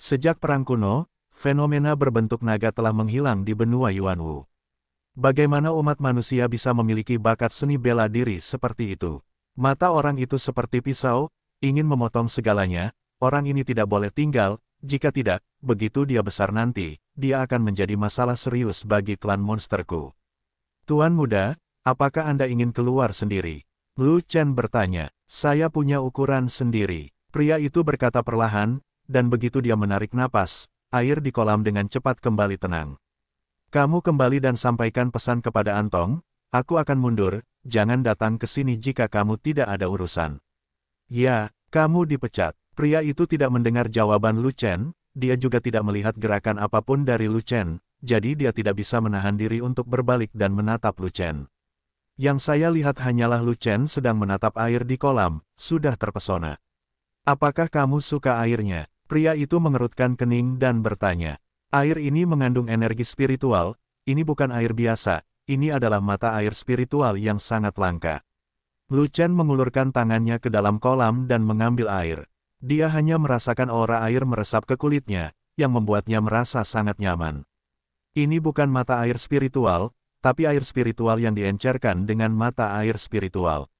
Sejak perang kuno, fenomena berbentuk naga telah menghilang di benua Yuanwu. Bagaimana umat manusia bisa memiliki bakat seni bela diri seperti itu? Mata orang itu seperti pisau, ingin memotong segalanya, orang ini tidak boleh tinggal, jika tidak, begitu dia besar nanti, dia akan menjadi masalah serius bagi klan monsterku. Tuan muda, apakah Anda ingin keluar sendiri? Lu Chen bertanya, saya punya ukuran sendiri. Pria itu berkata perlahan, dan begitu dia menarik napas, air di kolam dengan cepat kembali tenang. Kamu kembali dan sampaikan pesan kepada Antong, aku akan mundur, jangan datang ke sini jika kamu tidak ada urusan. Ya, kamu dipecat. Pria itu tidak mendengar jawaban Lu Chen, dia juga tidak melihat gerakan apapun dari Lu Chen, jadi dia tidak bisa menahan diri untuk berbalik dan menatap Lu Chen. Yang saya lihat hanyalah Lu Chen sedang menatap air di kolam, sudah terpesona. Apakah kamu suka airnya? Pria itu mengerutkan kening dan bertanya. Air ini mengandung energi spiritual, ini bukan air biasa, ini adalah mata air spiritual yang sangat langka. Lu Chen mengulurkan tangannya ke dalam kolam dan mengambil air. Dia hanya merasakan aura air meresap ke kulitnya, yang membuatnya merasa sangat nyaman. Ini bukan mata air spiritual, tapi air spiritual yang diencerkan dengan mata air spiritual.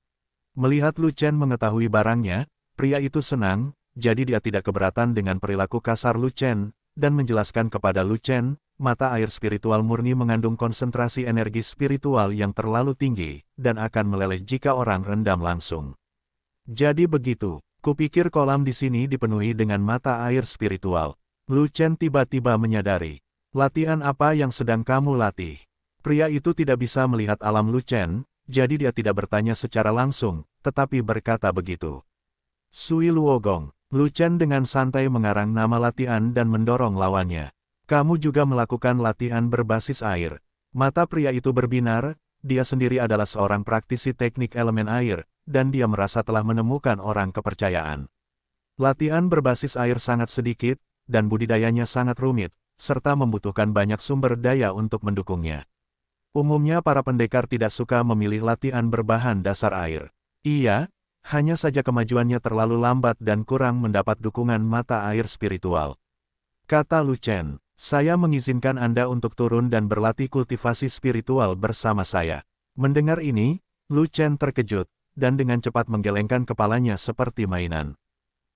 Melihat Lu Chen mengetahui barangnya, pria itu senang, jadi dia tidak keberatan dengan perilaku kasar Lu Chen, dan menjelaskan kepada Lu Chen, mata air spiritual murni mengandung konsentrasi energi spiritual yang terlalu tinggi, dan akan meleleh jika orang rendam langsung. Jadi begitu, kupikir kolam di sini dipenuhi dengan mata air spiritual. Lu Chen tiba-tiba menyadari, latihan apa yang sedang kamu latih? Pria itu tidak bisa melihat alam Lu Chen, jadi dia tidak bertanya secara langsung, tetapi berkata begitu. Sui Luogong, Lu Chen dengan santai mengarang nama latihan dan mendorong lawannya. Kamu juga melakukan latihan berbasis air. Mata pria itu berbinar, dia sendiri adalah seorang praktisi teknik elemen air, dan dia merasa telah menemukan orang kepercayaan. Latihan berbasis air sangat sedikit, dan budidayanya sangat rumit, serta membutuhkan banyak sumber daya untuk mendukungnya. Umumnya para pendekar tidak suka memilih latihan berbahan dasar air. Iya, hanya saja kemajuannya terlalu lambat dan kurang mendapat dukungan mata air spiritual. Kata Luchen, saya mengizinkan Anda untuk turun dan berlatih kultivasi spiritual bersama saya. Mendengar ini, Luchen terkejut, dan dengan cepat menggelengkan kepalanya seperti mainan.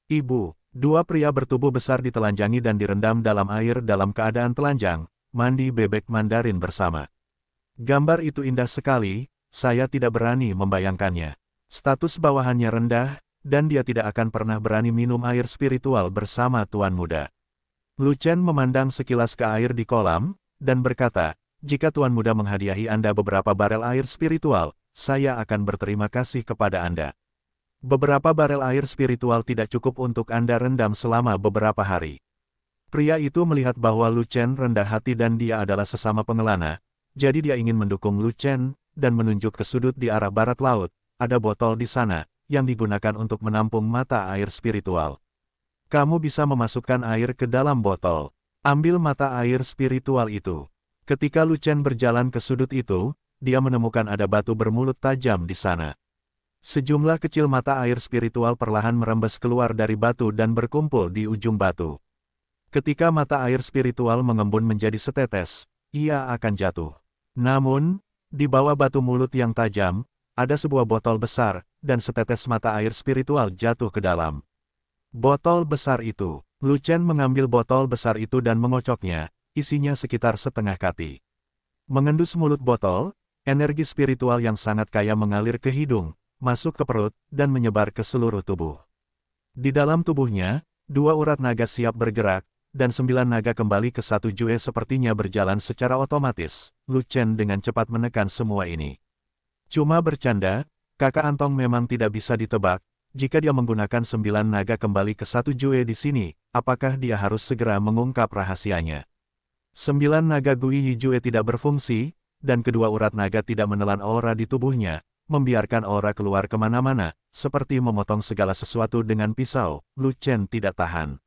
Ibu, dua pria bertubuh besar ditelanjangi dan direndam dalam air dalam keadaan telanjang, mandi bebek mandarin bersama. Gambar itu indah sekali, saya tidak berani membayangkannya. Status bawahannya rendah, dan dia tidak akan pernah berani minum air spiritual bersama Tuan Muda. Lu Chen memandang sekilas ke air di kolam, dan berkata, jika Tuan Muda menghadiahi Anda beberapa barel air spiritual, saya akan berterima kasih kepada Anda. Beberapa barel air spiritual tidak cukup untuk Anda rendam selama beberapa hari. Pria itu melihat bahwa Lu Chen rendah hati dan dia adalah sesama pengelana, jadi dia ingin mendukung Lu Chen dan menunjuk ke sudut di arah barat laut, ada botol di sana, yang digunakan untuk menampung mata air spiritual. Kamu bisa memasukkan air ke dalam botol. Ambil mata air spiritual itu. Ketika Lucen berjalan ke sudut itu, dia menemukan ada batu bermulut tajam di sana. Sejumlah kecil mata air spiritual perlahan merembes keluar dari batu dan berkumpul di ujung batu. Ketika mata air spiritual mengembun menjadi setetes, ia akan jatuh. Namun, di bawah batu mulut yang tajam, ada sebuah botol besar, dan setetes mata air spiritual jatuh ke dalam. Botol besar itu, Lu Chen mengambil botol besar itu dan mengocoknya, isinya sekitar setengah kati. Mengendus mulut botol, energi spiritual yang sangat kaya mengalir ke hidung, masuk ke perut, dan menyebar ke seluruh tubuh. Di dalam tubuhnya, dua urat naga siap bergerak, dan sembilan naga kembali ke satu jue sepertinya berjalan secara otomatis. Lu Chen dengan cepat menekan semua ini. Cuma bercanda, kakak Antong memang tidak bisa ditebak, jika dia menggunakan sembilan naga kembali ke satu Jue di sini, apakah dia harus segera mengungkap rahasianya? Sembilan naga Gui Jue tidak berfungsi, dan kedua urat naga tidak menelan aura di tubuhnya, membiarkan aura keluar kemana-mana, seperti memotong segala sesuatu dengan pisau, Lu Chen tidak tahan.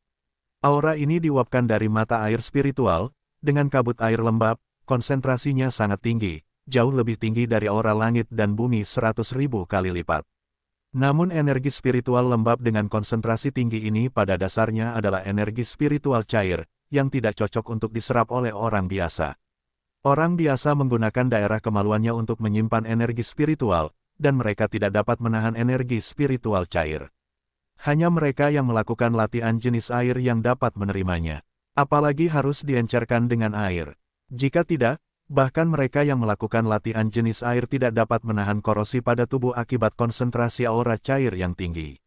Aura ini diuapkan dari mata air spiritual, dengan kabut air lembab, konsentrasinya sangat tinggi, jauh lebih tinggi dari aura langit dan bumi seratus ribu kali lipat. Namun energi spiritual lembab dengan konsentrasi tinggi ini pada dasarnya adalah energi spiritual cair, yang tidak cocok untuk diserap oleh orang biasa. Orang biasa menggunakan daerah kemaluannya untuk menyimpan energi spiritual, dan mereka tidak dapat menahan energi spiritual cair. Hanya mereka yang melakukan latihan jenis air yang dapat menerimanya. Apalagi harus diencerkan dengan air. Jika tidak, Bahkan mereka yang melakukan latihan jenis air tidak dapat menahan korosi pada tubuh akibat konsentrasi aura cair yang tinggi.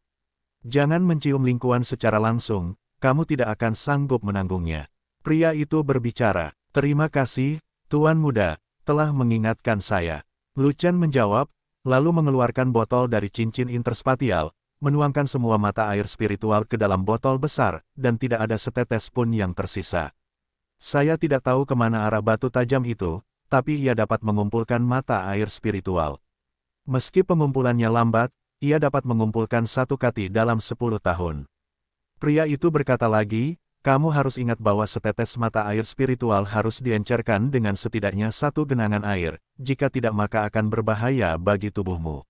Jangan mencium lingkungan secara langsung, kamu tidak akan sanggup menanggungnya. Pria itu berbicara, terima kasih, Tuan Muda, telah mengingatkan saya. Lucen menjawab, lalu mengeluarkan botol dari cincin interspatial, menuangkan semua mata air spiritual ke dalam botol besar, dan tidak ada setetes pun yang tersisa. Saya tidak tahu kemana arah batu tajam itu, tapi ia dapat mengumpulkan mata air spiritual. Meski pengumpulannya lambat, ia dapat mengumpulkan satu kati dalam sepuluh tahun. Pria itu berkata lagi, kamu harus ingat bahwa setetes mata air spiritual harus diencerkan dengan setidaknya satu genangan air, jika tidak maka akan berbahaya bagi tubuhmu.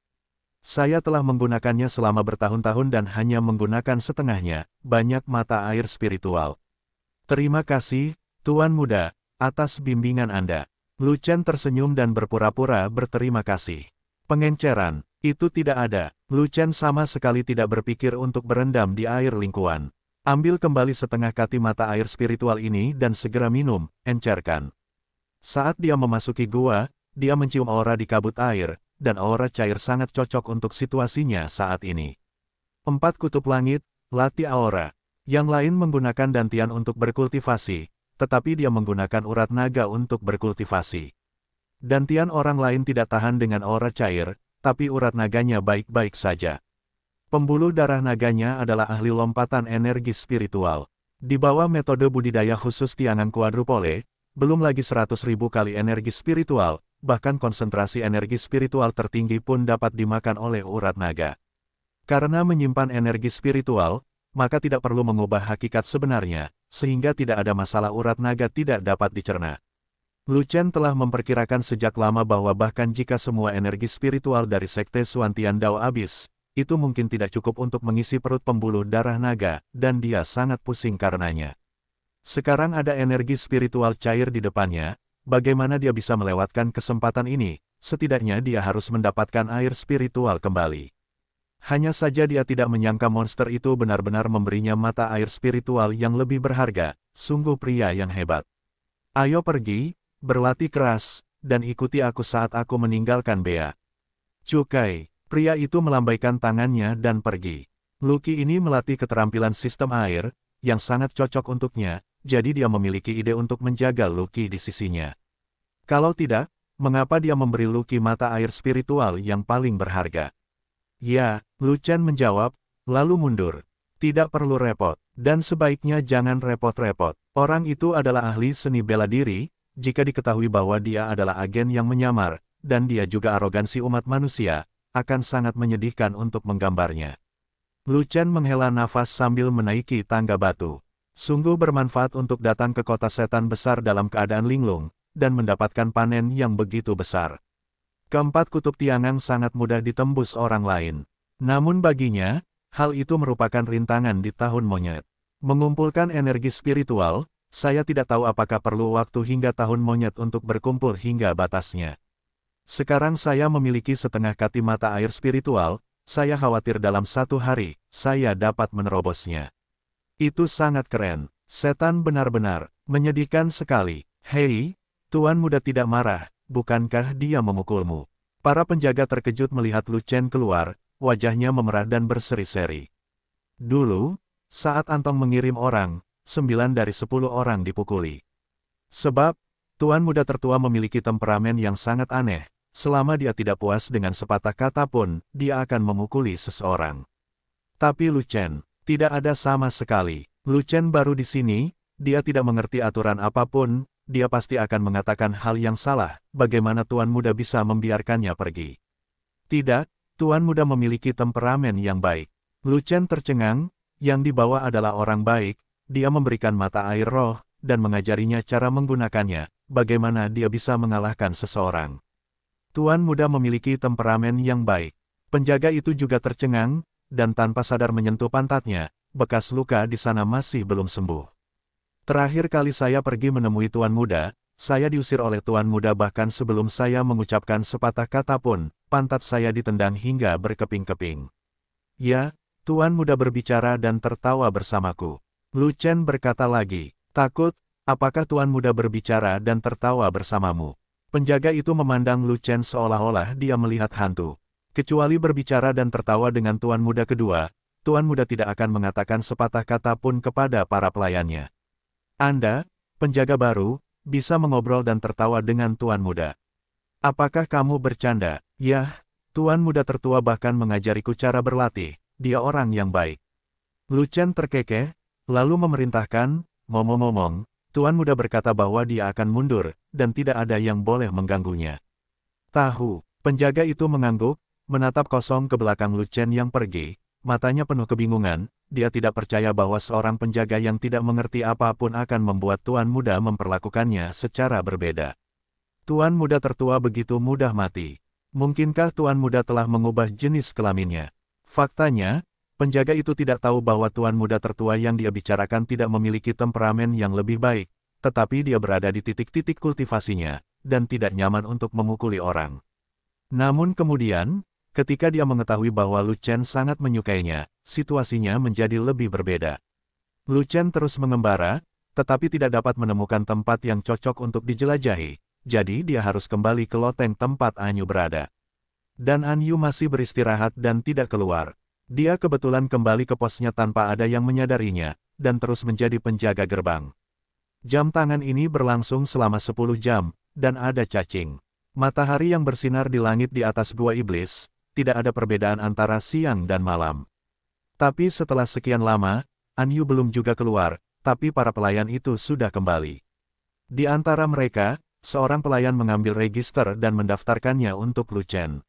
Saya telah menggunakannya selama bertahun-tahun dan hanya menggunakan setengahnya, banyak mata air spiritual. Terima kasih, Tuan Muda, atas bimbingan Anda. Lucen tersenyum dan berpura-pura berterima kasih. Pengenceran, itu tidak ada. Lucen sama sekali tidak berpikir untuk berendam di air lingkuan. Ambil kembali setengah kati mata air spiritual ini dan segera minum, encerkan. Saat dia memasuki gua, dia mencium aura di kabut air, dan aura cair sangat cocok untuk situasinya saat ini. Empat kutub langit, latih aura. Yang lain menggunakan dantian untuk berkultivasi, tetapi dia menggunakan urat naga untuk berkultivasi. Dan Tian orang lain tidak tahan dengan aura cair, tapi urat naganya baik-baik saja. Pembuluh darah naganya adalah ahli lompatan energi spiritual. Di bawah metode budidaya khusus Tiangan Quadrupole, belum lagi seratus ribu kali energi spiritual, bahkan konsentrasi energi spiritual tertinggi pun dapat dimakan oleh urat naga. Karena menyimpan energi spiritual, maka tidak perlu mengubah hakikat sebenarnya, sehingga tidak ada masalah urat naga tidak dapat dicerna. Lu Chen telah memperkirakan sejak lama bahwa bahkan jika semua energi spiritual dari sekte Suantian Dao habis, itu mungkin tidak cukup untuk mengisi perut pembuluh darah naga, dan dia sangat pusing karenanya. Sekarang ada energi spiritual cair di depannya, bagaimana dia bisa melewatkan kesempatan ini, setidaknya dia harus mendapatkan air spiritual kembali. Hanya saja dia tidak menyangka monster itu benar-benar memberinya mata air spiritual yang lebih berharga, sungguh pria yang hebat. Ayo pergi, berlatih keras, dan ikuti aku saat aku meninggalkan Bea. Cukai, pria itu melambaikan tangannya dan pergi. Lucky ini melatih keterampilan sistem air, yang sangat cocok untuknya, jadi dia memiliki ide untuk menjaga Lucky di sisinya. Kalau tidak, mengapa dia memberi Lucky mata air spiritual yang paling berharga? Ya, Chen menjawab, lalu mundur. Tidak perlu repot, dan sebaiknya jangan repot-repot. Orang itu adalah ahli seni bela diri, jika diketahui bahwa dia adalah agen yang menyamar, dan dia juga arogansi umat manusia, akan sangat menyedihkan untuk menggambarnya. Chen menghela nafas sambil menaiki tangga batu. Sungguh bermanfaat untuk datang ke kota setan besar dalam keadaan linglung, dan mendapatkan panen yang begitu besar keempat kutub tiangang sangat mudah ditembus orang lain. Namun baginya, hal itu merupakan rintangan di tahun monyet. Mengumpulkan energi spiritual, saya tidak tahu apakah perlu waktu hingga tahun monyet untuk berkumpul hingga batasnya. Sekarang saya memiliki setengah kati mata air spiritual, saya khawatir dalam satu hari, saya dapat menerobosnya. Itu sangat keren. Setan benar-benar menyedihkan sekali. Hei, Tuan muda tidak marah, bukankah dia memukulmu? Para penjaga terkejut melihat Lu Chen keluar, wajahnya memerah dan berseri-seri. Dulu, saat Antong mengirim orang, sembilan dari sepuluh orang dipukuli. Sebab, Tuan Muda Tertua memiliki temperamen yang sangat aneh, selama dia tidak puas dengan sepatah kata pun, dia akan memukuli seseorang. Tapi Lu Chen, tidak ada sama sekali. Lu Chen baru di sini, dia tidak mengerti aturan apapun, dia pasti akan mengatakan hal yang salah, bagaimana Tuan Muda bisa membiarkannya pergi. Tidak, Tuan Muda memiliki temperamen yang baik. Lucen tercengang, yang dibawa adalah orang baik, dia memberikan mata air roh, dan mengajarinya cara menggunakannya, bagaimana dia bisa mengalahkan seseorang. Tuan Muda memiliki temperamen yang baik. Penjaga itu juga tercengang, dan tanpa sadar menyentuh pantatnya, bekas luka di sana masih belum sembuh. Terakhir kali saya pergi menemui Tuan Muda, saya diusir oleh Tuan Muda bahkan sebelum saya mengucapkan sepatah kata pun, pantat saya ditendang hingga berkeping-keping. Ya, Tuan Muda berbicara dan tertawa bersamaku. Lu Chen berkata lagi, takut, apakah Tuan Muda berbicara dan tertawa bersamamu? Penjaga itu memandang Lu Chen seolah-olah dia melihat hantu. Kecuali berbicara dan tertawa dengan Tuan Muda kedua, Tuan Muda tidak akan mengatakan sepatah kata pun kepada para pelayannya. Anda, penjaga baru, bisa mengobrol dan tertawa dengan tuan muda. Apakah kamu bercanda? Yah, tuan muda tertua bahkan mengajariku cara berlatih, dia orang yang baik. Lucen terkekeh, lalu memerintahkan, ngomong-ngomong, tuan muda berkata bahwa dia akan mundur, dan tidak ada yang boleh mengganggunya. Tahu, penjaga itu mengangguk, menatap kosong ke belakang Lucen yang pergi, matanya penuh kebingungan, dia tidak percaya bahwa seorang penjaga yang tidak mengerti apapun akan membuat tuan muda memperlakukannya secara berbeda. Tuan muda tertua begitu mudah mati. Mungkinkah tuan muda telah mengubah jenis kelaminnya? Faktanya, penjaga itu tidak tahu bahwa tuan muda tertua yang dia bicarakan tidak memiliki temperamen yang lebih baik, tetapi dia berada di titik-titik kultivasinya, dan tidak nyaman untuk memukuli orang. Namun kemudian, Ketika dia mengetahui bahwa Lu Chen sangat menyukainya, situasinya menjadi lebih berbeda. Lu Chen terus mengembara, tetapi tidak dapat menemukan tempat yang cocok untuk dijelajahi, jadi dia harus kembali ke loteng tempat Anyu berada. Dan Anyu masih beristirahat dan tidak keluar. Dia kebetulan kembali ke posnya tanpa ada yang menyadarinya, dan terus menjadi penjaga gerbang. Jam tangan ini berlangsung selama 10 jam, dan ada cacing. Matahari yang bersinar di langit di atas gua iblis, tidak ada perbedaan antara siang dan malam. Tapi setelah sekian lama, An Yu belum juga keluar, tapi para pelayan itu sudah kembali. Di antara mereka, seorang pelayan mengambil register dan mendaftarkannya untuk Luchen.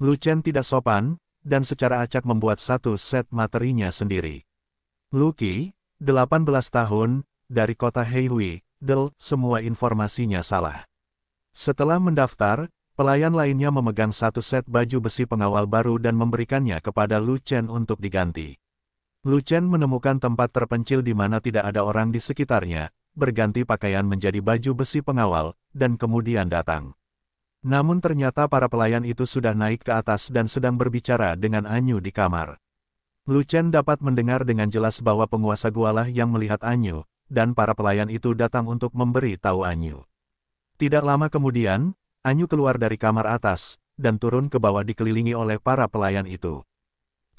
Luchen tidak sopan, dan secara acak membuat satu set materinya sendiri. Lu Luki, 18 tahun, dari kota Heihui, Del, semua informasinya salah. Setelah mendaftar, Pelayan lainnya memegang satu set baju besi pengawal baru dan memberikannya kepada Lu Chen untuk diganti. Lu Chen menemukan tempat terpencil di mana tidak ada orang di sekitarnya, berganti pakaian menjadi baju besi pengawal, dan kemudian datang. Namun ternyata para pelayan itu sudah naik ke atas dan sedang berbicara dengan Anyu di kamar. Lu Chen dapat mendengar dengan jelas bahwa penguasa lah yang melihat Anyu, dan para pelayan itu datang untuk memberi tahu Anyu. Tidak lama kemudian, Anyu keluar dari kamar atas, dan turun ke bawah dikelilingi oleh para pelayan itu.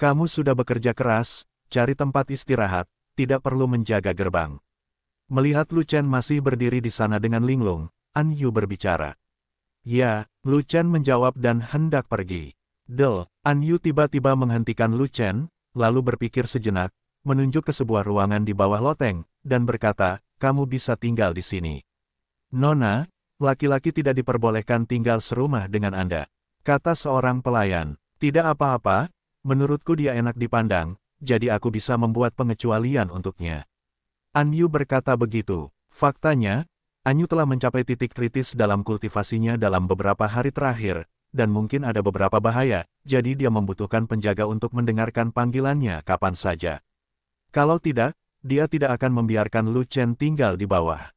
Kamu sudah bekerja keras, cari tempat istirahat, tidak perlu menjaga gerbang. Melihat Lu Chen masih berdiri di sana dengan linglung, An Yu berbicara. Ya, Lu Chen menjawab dan hendak pergi. Del, An Yu tiba-tiba menghentikan Lu Chen, lalu berpikir sejenak, menunjuk ke sebuah ruangan di bawah loteng, dan berkata, kamu bisa tinggal di sini. Nona, laki-laki tidak diperbolehkan tinggal serumah dengan Anda. Kata seorang pelayan, tidak apa-apa, menurutku dia enak dipandang, jadi aku bisa membuat pengecualian untuknya. An Yu berkata begitu. Faktanya, Yu telah mencapai titik kritis dalam kultivasinya dalam beberapa hari terakhir, dan mungkin ada beberapa bahaya, jadi dia membutuhkan penjaga untuk mendengarkan panggilannya kapan saja. Kalau tidak, dia tidak akan membiarkan Lu Chen tinggal di bawah.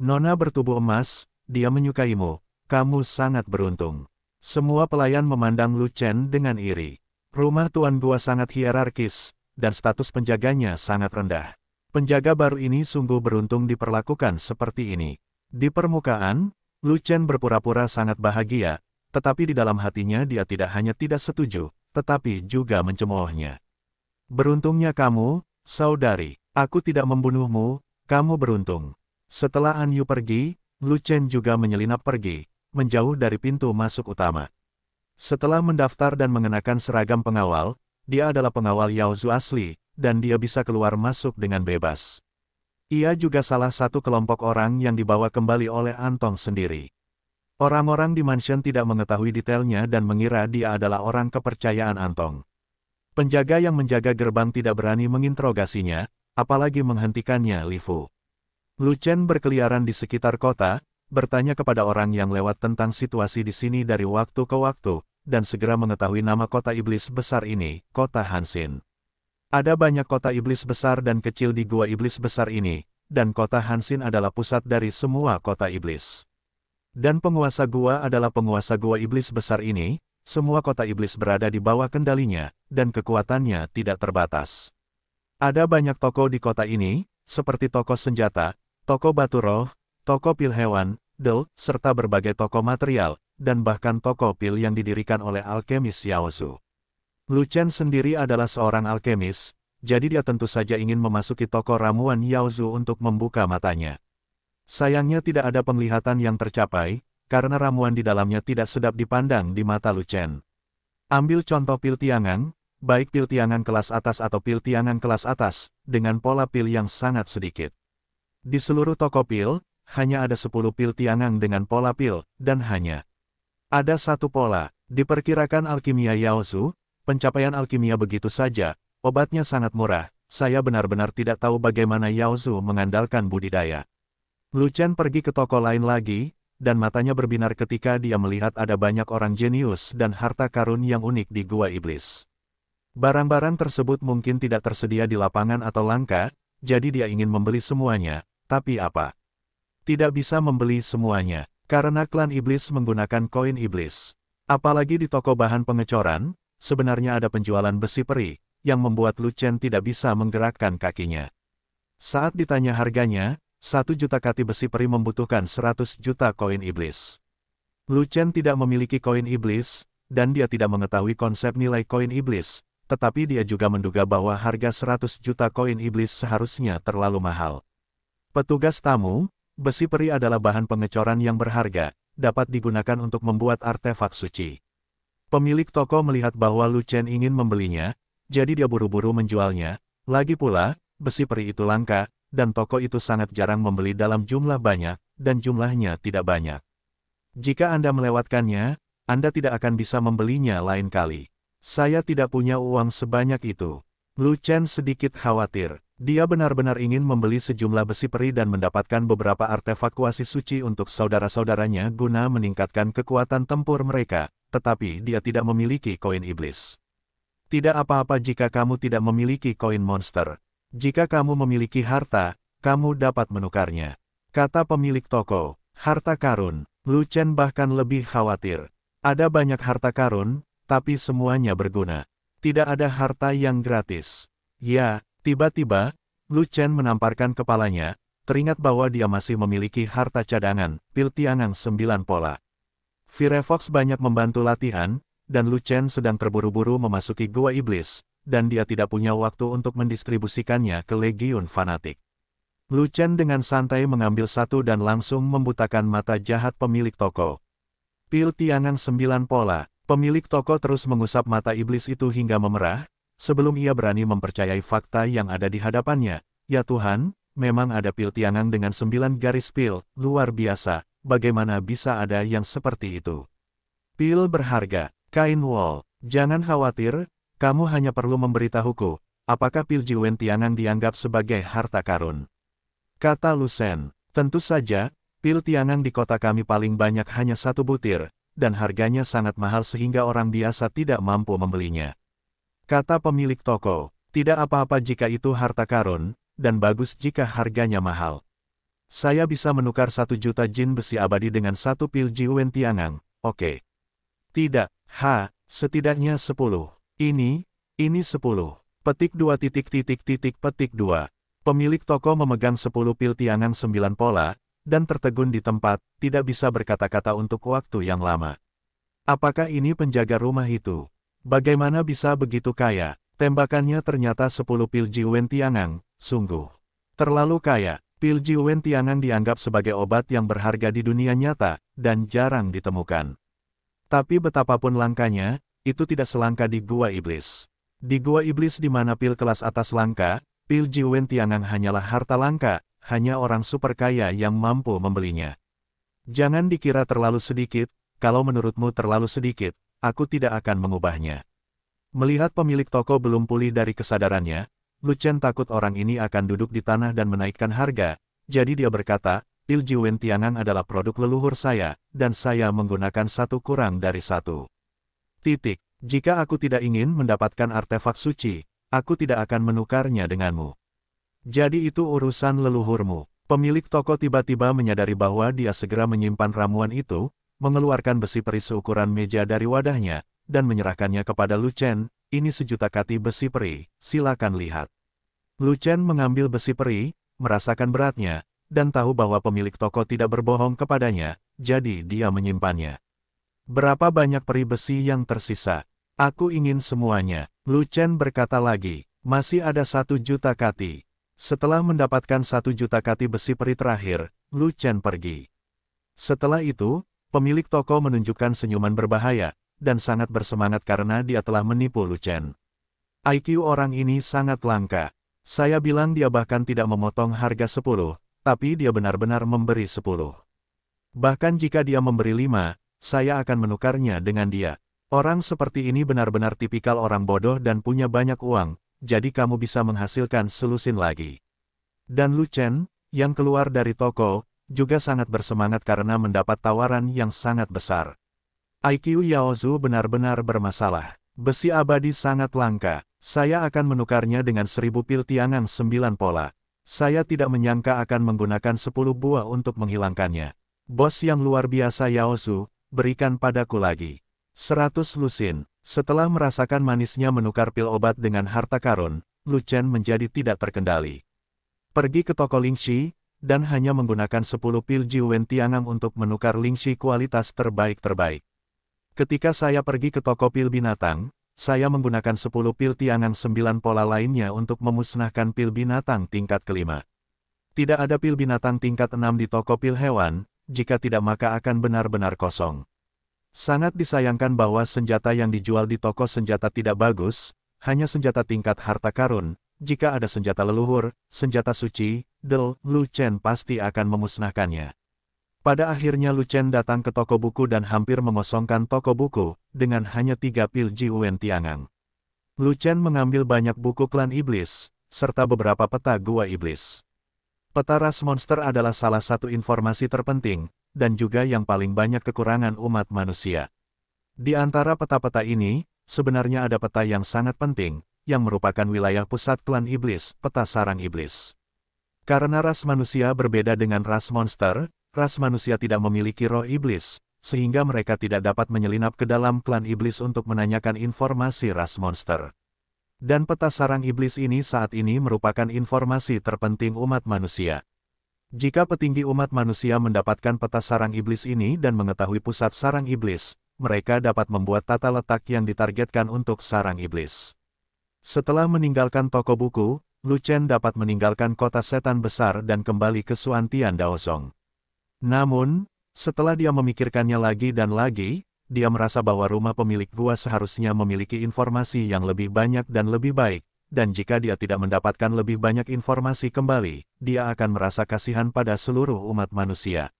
Nona bertubuh emas, dia menyukaimu, kamu sangat beruntung. Semua pelayan memandang Lu Chen dengan iri. Rumah Tuan Gua sangat hierarkis, dan status penjaganya sangat rendah. Penjaga baru ini sungguh beruntung diperlakukan seperti ini. Di permukaan, Lu Chen berpura-pura sangat bahagia, tetapi di dalam hatinya dia tidak hanya tidak setuju, tetapi juga mencemoohnya. Beruntungnya kamu, saudari, aku tidak membunuhmu, kamu beruntung. Setelah An Yu pergi, Lu Chen juga menyelinap pergi, menjauh dari pintu masuk utama. Setelah mendaftar dan mengenakan seragam pengawal, dia adalah pengawal Yao Zhu asli, dan dia bisa keluar masuk dengan bebas. Ia juga salah satu kelompok orang yang dibawa kembali oleh Antong sendiri. Orang-orang di mansion tidak mengetahui detailnya dan mengira dia adalah orang kepercayaan Antong. Penjaga yang menjaga gerbang tidak berani menginterogasinya, apalagi menghentikannya Li Fu. Lu Chen berkeliaran di sekitar kota, bertanya kepada orang yang lewat tentang situasi di sini dari waktu ke waktu, dan segera mengetahui nama kota iblis besar ini, kota Hansin. Ada banyak kota iblis besar dan kecil di gua iblis besar ini, dan kota Hansin adalah pusat dari semua kota iblis. Dan penguasa gua adalah penguasa gua iblis besar ini, semua kota iblis berada di bawah kendalinya, dan kekuatannya tidak terbatas. Ada banyak toko di kota ini, seperti toko senjata, toko batu roh, toko pil hewan, del, serta berbagai toko material, dan bahkan toko pil yang didirikan oleh alkemis Yaozu. Lu Chen sendiri adalah seorang alkemis, jadi dia tentu saja ingin memasuki toko ramuan Yaozu untuk membuka matanya. Sayangnya tidak ada penglihatan yang tercapai, karena ramuan di dalamnya tidak sedap dipandang di mata Lu Chen. Ambil contoh pil tiangan, baik pil tiangan kelas atas atau pil tiangan kelas atas, dengan pola pil yang sangat sedikit. Di seluruh toko pil, hanya ada 10 pil Tiangang dengan pola pil, dan hanya ada satu pola. Diperkirakan alkimia Yaozu, pencapaian alkimia begitu saja, obatnya sangat murah, saya benar-benar tidak tahu bagaimana Yaozu mengandalkan budidaya. Chen pergi ke toko lain lagi, dan matanya berbinar ketika dia melihat ada banyak orang jenius dan harta karun yang unik di Gua Iblis. Barang-barang tersebut mungkin tidak tersedia di lapangan atau langka, jadi dia ingin membeli semuanya, tapi apa? Tidak bisa membeli semuanya, karena klan iblis menggunakan koin iblis. Apalagi di toko bahan pengecoran, sebenarnya ada penjualan besi peri, yang membuat Lucen tidak bisa menggerakkan kakinya. Saat ditanya harganya, satu juta kati besi peri membutuhkan 100 juta koin iblis. Lucen tidak memiliki koin iblis, dan dia tidak mengetahui konsep nilai koin iblis, tetapi dia juga menduga bahwa harga 100 juta koin iblis seharusnya terlalu mahal. Petugas tamu, besi peri adalah bahan pengecoran yang berharga, dapat digunakan untuk membuat artefak suci. Pemilik toko melihat bahwa Lu Chen ingin membelinya, jadi dia buru-buru menjualnya. Lagi pula, besi peri itu langka, dan toko itu sangat jarang membeli dalam jumlah banyak, dan jumlahnya tidak banyak. Jika Anda melewatkannya, Anda tidak akan bisa membelinya lain kali. Saya tidak punya uang sebanyak itu. Lu Chen sedikit khawatir. Dia benar-benar ingin membeli sejumlah besi peri dan mendapatkan beberapa artefak kuasi suci untuk saudara-saudaranya guna meningkatkan kekuatan tempur mereka, tetapi dia tidak memiliki koin iblis. Tidak apa-apa jika kamu tidak memiliki koin monster. Jika kamu memiliki harta, kamu dapat menukarnya. Kata pemilik toko, harta karun. Lu Chen bahkan lebih khawatir. Ada banyak harta karun, tapi semuanya berguna. Tidak ada harta yang gratis. Ya, tiba-tiba, Lu Chen menamparkan kepalanya, teringat bahwa dia masih memiliki harta cadangan, pil Tiangang sembilan pola. Firefox banyak membantu latihan, dan Lu Chen sedang terburu-buru memasuki gua iblis, dan dia tidak punya waktu untuk mendistribusikannya ke legiun fanatik. Lu Chen dengan santai mengambil satu dan langsung membutakan mata jahat pemilik toko. Pil tiangan sembilan pola, Pemilik toko terus mengusap mata iblis itu hingga memerah, sebelum ia berani mempercayai fakta yang ada di hadapannya. Ya Tuhan, memang ada pil tiangan dengan sembilan garis pil, luar biasa, bagaimana bisa ada yang seperti itu? Pil berharga, kain wall, jangan khawatir, kamu hanya perlu memberitahuku, apakah pil Jiwen tiangan dianggap sebagai harta karun? Kata Lusen, tentu saja, pil tiangan di kota kami paling banyak hanya satu butir, dan harganya sangat mahal sehingga orang biasa tidak mampu membelinya. Kata pemilik toko, tidak apa-apa jika itu harta karun, dan bagus jika harganya mahal. Saya bisa menukar satu juta jin besi abadi dengan satu pil jiwen tiangang, oke. Tidak, ha, setidaknya sepuluh. Ini, ini sepuluh. Petik dua titik titik titik petik dua. Pemilik toko memegang sepuluh pil tiangang sembilan pola, dan tertegun di tempat, tidak bisa berkata-kata untuk waktu yang lama. Apakah ini penjaga rumah itu? Bagaimana bisa begitu kaya? Tembakannya ternyata 10 pil Jiwen Tiangang, sungguh. Terlalu kaya, pil Jiwen Tiangang dianggap sebagai obat yang berharga di dunia nyata, dan jarang ditemukan. Tapi betapapun langkanya, itu tidak selangka di Gua Iblis. Di Gua Iblis di mana pil kelas atas langka, pil Jiwen Tiangang hanyalah harta langka, hanya orang super kaya yang mampu membelinya. Jangan dikira terlalu sedikit, kalau menurutmu terlalu sedikit, aku tidak akan mengubahnya. Melihat pemilik toko belum pulih dari kesadarannya, Lucen takut orang ini akan duduk di tanah dan menaikkan harga, jadi dia berkata, Pil Jiwen Tiangang adalah produk leluhur saya, dan saya menggunakan satu kurang dari satu. Titik. Jika aku tidak ingin mendapatkan artefak suci, aku tidak akan menukarnya denganmu. Jadi itu urusan leluhurmu. Pemilik toko tiba-tiba menyadari bahwa dia segera menyimpan ramuan itu, mengeluarkan besi peri seukuran meja dari wadahnya, dan menyerahkannya kepada Lucen, ini sejuta kati besi peri, silakan lihat. Lucen mengambil besi peri, merasakan beratnya, dan tahu bahwa pemilik toko tidak berbohong kepadanya, jadi dia menyimpannya. Berapa banyak peri besi yang tersisa? Aku ingin semuanya, Lucen berkata lagi, masih ada satu juta kati. Setelah mendapatkan satu juta kati besi peri terakhir, Lu Chen pergi. Setelah itu, pemilik toko menunjukkan senyuman berbahaya, dan sangat bersemangat karena dia telah menipu Lu Chen. IQ orang ini sangat langka. Saya bilang dia bahkan tidak memotong harga 10, tapi dia benar-benar memberi 10. Bahkan jika dia memberi 5, saya akan menukarnya dengan dia. Orang seperti ini benar-benar tipikal orang bodoh dan punya banyak uang, jadi kamu bisa menghasilkan selusin lagi. Dan Lu Chen, yang keluar dari toko, juga sangat bersemangat karena mendapat tawaran yang sangat besar. IQ Yaozu benar-benar bermasalah. Besi abadi sangat langka. Saya akan menukarnya dengan seribu pil tiangan sembilan pola. Saya tidak menyangka akan menggunakan sepuluh buah untuk menghilangkannya. Bos yang luar biasa Yaozu, berikan padaku lagi. 100 lusin. Setelah merasakan manisnya menukar pil obat dengan harta karun, Lu Chen menjadi tidak terkendali. Pergi ke toko Lingxi, dan hanya menggunakan 10 pil Jiwen Tiangang untuk menukar Lingxi kualitas terbaik-terbaik. Ketika saya pergi ke toko pil binatang, saya menggunakan 10 pil Tiangang 9 pola lainnya untuk memusnahkan pil binatang tingkat kelima. Tidak ada pil binatang tingkat 6 di toko pil hewan, jika tidak maka akan benar-benar kosong. Sangat disayangkan bahwa senjata yang dijual di toko senjata tidak bagus, hanya senjata tingkat harta karun, jika ada senjata leluhur, senjata suci, Del Lu Chen pasti akan memusnahkannya. Pada akhirnya Lu Chen datang ke toko buku dan hampir mengosongkan toko buku, dengan hanya tiga pil Jiwen Tiangang. Lu Chen mengambil banyak buku klan iblis, serta beberapa peta gua iblis. Peta ras monster adalah salah satu informasi terpenting, dan juga yang paling banyak kekurangan umat manusia. Di antara peta-peta ini, sebenarnya ada peta yang sangat penting, yang merupakan wilayah pusat klan iblis, peta sarang iblis. Karena ras manusia berbeda dengan ras monster, ras manusia tidak memiliki roh iblis, sehingga mereka tidak dapat menyelinap ke dalam klan iblis untuk menanyakan informasi ras monster. Dan peta sarang iblis ini saat ini merupakan informasi terpenting umat manusia. Jika petinggi umat manusia mendapatkan peta sarang iblis ini dan mengetahui pusat sarang iblis, mereka dapat membuat tata letak yang ditargetkan untuk sarang iblis. Setelah meninggalkan toko buku, Lu Chen dapat meninggalkan kota setan besar dan kembali ke Suantian Daozong. Namun, setelah dia memikirkannya lagi dan lagi, dia merasa bahwa rumah pemilik gua seharusnya memiliki informasi yang lebih banyak dan lebih baik, dan jika dia tidak mendapatkan lebih banyak informasi kembali, dia akan merasa kasihan pada seluruh umat manusia.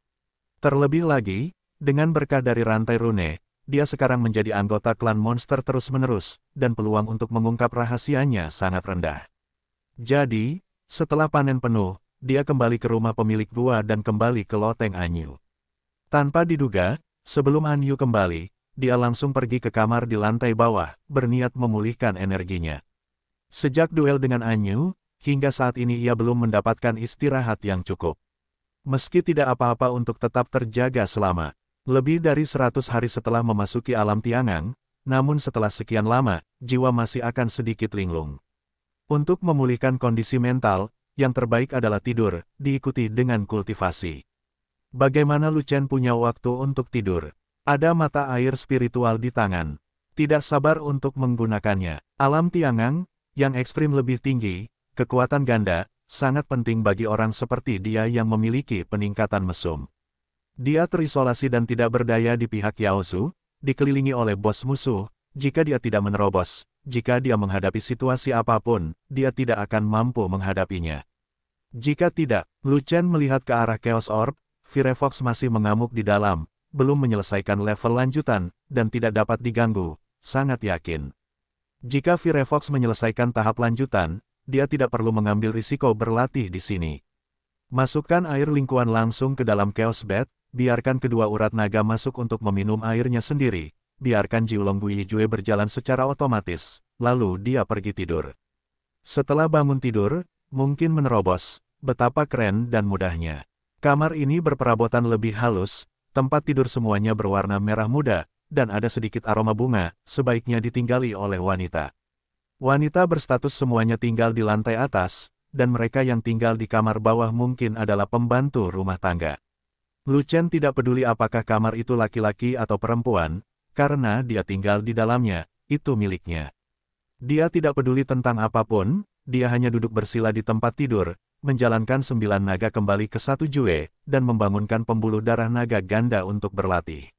Terlebih lagi, dengan berkah dari rantai rune, dia sekarang menjadi anggota klan monster terus-menerus, dan peluang untuk mengungkap rahasianya sangat rendah. Jadi, setelah panen penuh, dia kembali ke rumah pemilik gua dan kembali ke loteng Anyu. Tanpa diduga, sebelum Anyu kembali, dia langsung pergi ke kamar di lantai bawah, berniat memulihkan energinya. Sejak duel dengan Anyu, hingga saat ini ia belum mendapatkan istirahat yang cukup. Meski tidak apa-apa untuk tetap terjaga selama lebih dari 100 hari setelah memasuki alam Tiangang, namun setelah sekian lama, jiwa masih akan sedikit linglung. Untuk memulihkan kondisi mental, yang terbaik adalah tidur, diikuti dengan kultivasi. Bagaimana Lucen punya waktu untuk tidur? Ada mata air spiritual di tangan. Tidak sabar untuk menggunakannya. Alam Tiangang, yang ekstrim lebih tinggi, kekuatan ganda, sangat penting bagi orang seperti dia yang memiliki peningkatan mesum. Dia terisolasi dan tidak berdaya di pihak Yaozu, dikelilingi oleh bos musuh, jika dia tidak menerobos, jika dia menghadapi situasi apapun, dia tidak akan mampu menghadapinya. Jika tidak, Lu Chen melihat ke arah Chaos Orb, Firefox masih mengamuk di dalam, belum menyelesaikan level lanjutan, dan tidak dapat diganggu, sangat yakin. Jika Firefox menyelesaikan tahap lanjutan, dia tidak perlu mengambil risiko berlatih di sini. Masukkan air lingkungan langsung ke dalam chaos bed, biarkan kedua urat naga masuk untuk meminum airnya sendiri, biarkan Jiulong Guiyijue berjalan secara otomatis, lalu dia pergi tidur. Setelah bangun tidur, mungkin menerobos, betapa keren dan mudahnya. Kamar ini berperabotan lebih halus, tempat tidur semuanya berwarna merah muda, dan ada sedikit aroma bunga, sebaiknya ditinggali oleh wanita. Wanita berstatus semuanya tinggal di lantai atas, dan mereka yang tinggal di kamar bawah mungkin adalah pembantu rumah tangga. Lucen tidak peduli apakah kamar itu laki-laki atau perempuan, karena dia tinggal di dalamnya, itu miliknya. Dia tidak peduli tentang apapun, dia hanya duduk bersila di tempat tidur, menjalankan sembilan naga kembali ke satu jue, dan membangunkan pembuluh darah naga ganda untuk berlatih.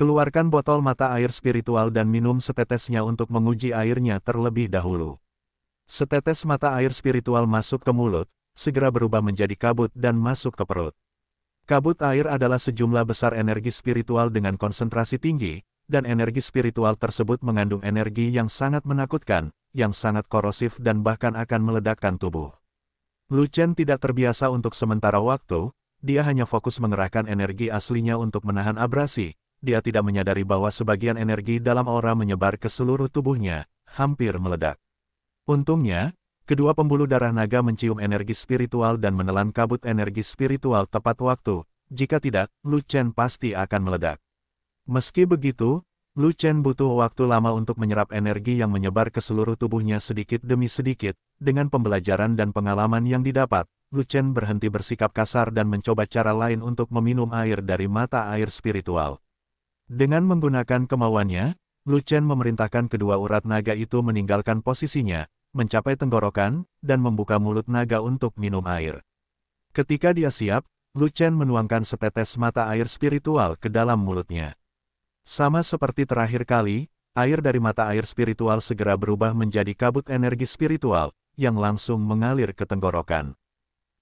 Keluarkan botol mata air spiritual dan minum setetesnya untuk menguji airnya terlebih dahulu. Setetes mata air spiritual masuk ke mulut, segera berubah menjadi kabut dan masuk ke perut. Kabut air adalah sejumlah besar energi spiritual dengan konsentrasi tinggi, dan energi spiritual tersebut mengandung energi yang sangat menakutkan, yang sangat korosif dan bahkan akan meledakkan tubuh. Lucen tidak terbiasa untuk sementara waktu, dia hanya fokus mengerahkan energi aslinya untuk menahan abrasi, dia tidak menyadari bahwa sebagian energi dalam aura menyebar ke seluruh tubuhnya, hampir meledak. Untungnya, kedua pembuluh darah naga mencium energi spiritual dan menelan kabut energi spiritual tepat waktu, jika tidak, Lu Chen pasti akan meledak. Meski begitu, Lu Chen butuh waktu lama untuk menyerap energi yang menyebar ke seluruh tubuhnya sedikit demi sedikit, dengan pembelajaran dan pengalaman yang didapat, Lu Chen berhenti bersikap kasar dan mencoba cara lain untuk meminum air dari mata air spiritual. Dengan menggunakan kemauannya, Lu Chen memerintahkan kedua urat naga itu meninggalkan posisinya, mencapai tenggorokan, dan membuka mulut naga untuk minum air. Ketika dia siap, Lu Chen menuangkan setetes mata air spiritual ke dalam mulutnya. Sama seperti terakhir kali, air dari mata air spiritual segera berubah menjadi kabut energi spiritual, yang langsung mengalir ke tenggorokan.